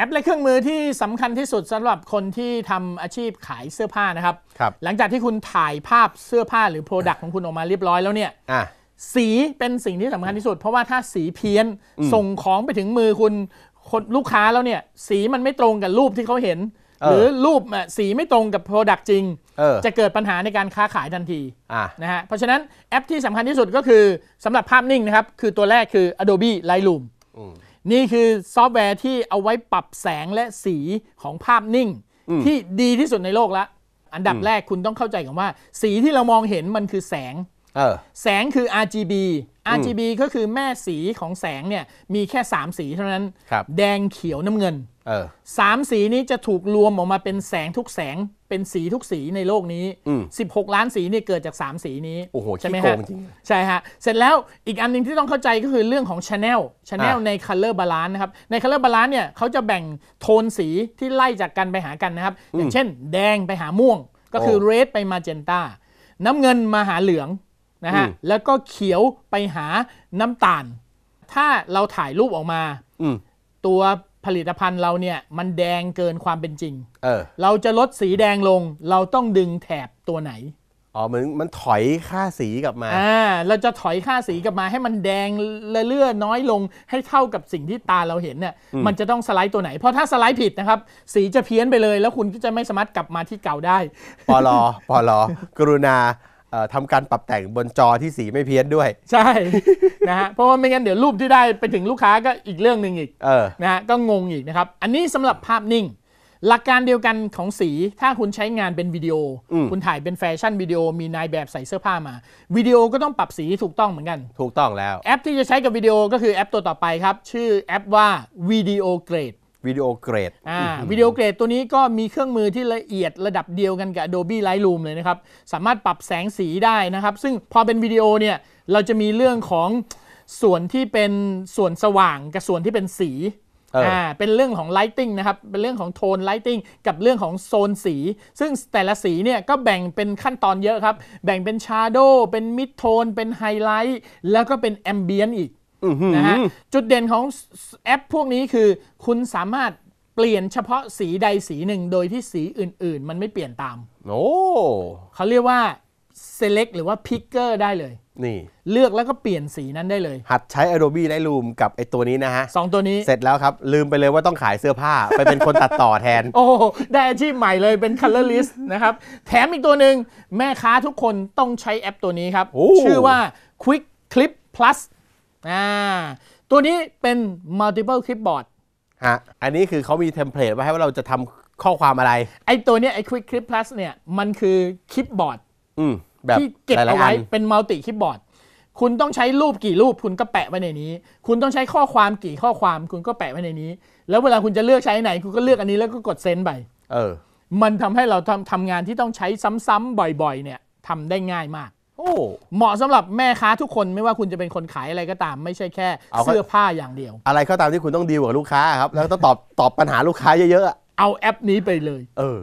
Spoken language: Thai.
แอปและเครื่องมือที่สำคัญที่สุดสำหรับคนที่ทำอาชีพขายเสื้อผ้านะครับรบหลังจากที่คุณถ่ายภาพเสื้อผ้าหรือโปรดักต์ของคุณออกมาเรียบร้อยแล้วเนี่ยสีเป็นสิ่งที่สำคัญที่สุด เพราะว่าถ้าสีเพี้ยนส่งของไปถึงมือคุณคนลูกค้าแล้วเนี่ย สีมันไม่ตรงกับรูปที่เขาเห็น หรือรูปสีไม่ตรงกับโปรดักต์จริงจะเกิดปัญหาในการค้าขายทันทีะนะฮะเพราะฉะนั้นแอปที่สำคัญที่สุดก็คือสำหรับภาพนิ่งนะครับคือตัวแรกคือ Adobe Lightroom นี่คือซอฟต์แวร์ที่เอาไว้ปรับแสงและสีของภาพนิ่ง ที่ดีที่สุดในโลกละอันดับแรกคุณต้องเข้าใจกัอนว่า สีที่เรามองเห็นมันคือแสง แสงคือ RGB RGB ก็คือแม่สีของแสงเนี่ยมีแค่ 3 สีเท่านั้นแดงเขียวน้ำเงินสามสีนี้จะถูกรวมออกมาเป็นแสงทุกแสงเป็นสีทุกสีในโลกนี้ 16 ล้านสีนี่เกิดจาก 3 สีนี้โอ้โหใช่ไหมฮะใช่ฮะ เสร็จแล้วอีกอันนึงที่ต้องเข้าใจก็คือเรื่องของช n n e l c h a n n e l ใน Color Balance นะครับ ใน Color Balance เนี่ยเขาจะแบ่งโทนสีที่ไล่จากกันไปหากันนะครับ อย่างเช่น แดงไปหาม่วงก็คือ red ไปมา magenta น้ำเงินมาหาเหลืองนะฮะแล้วก็เขียวไปหาน้ำตาล ถ้าเราถ่ายรูปออกมาตัวผลิตภัณฑ์เราเนี่ยมันแดงเกินความเป็นจริง เออ เราจะลดสีแดงลง เราต้องดึงแถบตัวไหน อ๋อเหมือนมันถอยค่าสีกลับมา อ่า เราจะถอยค่าสีกลับมา ให้มันแดงเลื่อๆน้อยลงให้เท่ากับสิ่งที่ตาเราเห็นเนี่ย มันจะต้องสไลด์ตัวไหน เพราะถ้าสไลด์ผิดนะครับ สีจะเพี้ยนไปเลย แล้วคุณก็จะไม่สามารถกลับมาที่เก่าได้ ปลอปลอกรุณาทำการปรับแต่งบนจอที่สีไม่เพี้ยนด้วย ใช่ นะฮะเพราะว่าไม่งั้นเดี๋ยวรูปที่ได้ไปถึงลูกค้าก็อีกเรื่องหนึ่งอีกนะฮะก็งงอีกนะครับ อันนี้สำหรับภาพนิ่ง หลักการเดียวกันของสีถ้าคุณใช้งานเป็นวิดีโอ คุณถ่ายเป็นแฟชั่นวิดีโอมีนายแบบใส่เสื้อผ้ามา วิดีโอก็ต้องปรับสีถูกต้องเหมือนกัน ถูกต้องแล้ว แอปที่จะใช้กับวิดีโอก็คือแอปตัวต่อไปครับชื่อแอปว่าวิดีโอเกรดวิดีโอเกรด อ่า วิดีโอเกรดตัวนี้ก็มีเครื่องมือที่ละเอียดระดับเดียวกันกับ Adobe Lightroom เลยนะครับ สามารถปรับแสงสีได้นะครับ ซึ่งพอเป็นวิดีโอเนี่ย เราจะมีเรื่องของส่วนที่เป็นส่วนสว่างกับส่วนที่เป็นสีอ่า เป็นเรื่องของไลติงนะครับ เป็นเรื่องของโทนไลติงกับเรื่องของโซนสี ซึ่งแต่ละสีเนี่ยก็แบ่งเป็นขั้นตอนเยอะครับ แบ่งเป็นชาร์โด เป็นมิดโทน เป็นไฮไลท์ แล้วก็เป็นแอมเบียนอีกนะฮะจุดเด่นของแอปพวกนี้คือ คุณสามารถเปลี่ยนเฉพาะสีใดสีหนึ่ง โดยที่สีอื่นๆ มันไม่เปลี่ยนตาม โอ้เขาเรียกว่า select หรือว่า picker ได้เลย นี่ เลือกแล้วก็เปลี่ยนสีนั้นได้เลย หัดใช้ Adobe Lightroom กับไอตัวนี้นะฮะสองตัวนี้ เสร็จแล้วครับ ลืมไปเลยว่าต้องขายเสื้อผ้าไปเป็นคนตัดต่อแทน โอ้ ได้อาชีพใหม่เลยเป็น colorist นะครับแถมอีกตัวหนึ่งแม่ค้าทุกคนต้องใช้แอปตัวนี้ครับชื่อว่า Quick Clip Plus อ่าตัวนี้เป็น multiple clipboard ฮะอันนี้คือเขามีเทมเพลตไว้ให้ว่าเราจะทำข้อความอะไรไอตัวเนี้ยไอ quick clip plus เนี่ยมันคือคลิปบอร์ดอืมแบบที่เก็บลเอาไว้นเป็น multi clipboard คุณต้องใช้รูปกี่รูปคุณก็แปะไว้ในนี้ คุณต้องใช้ข้อความกี่ข้อความคุณก็แปะไว้ในนี้ แล้วเวลาคุณจะเลือกใช้ไหนคุณก็เลือกอันนี้แล้วก็กดเซนไปเออมันทำให้เราทำทำงานที่ต้องใช้ซ้ำๆบ่อย ๆ เนี่ยทำได้ง่ายมากเหมาะสำหรับแม่ค้าทุกคนไม่ว่าคุณจะเป็นคนขายอะไรก็ตามไม่ใช่แค่เสื้อผ้าอย่างเดียว อะไรก็ตามที่คุณต้องดีลกับลูกค้าครับ แล้วต้องตอบตอบปัญหาลูกค้าเยอะๆเอาแอปนี้ไปเลย เออ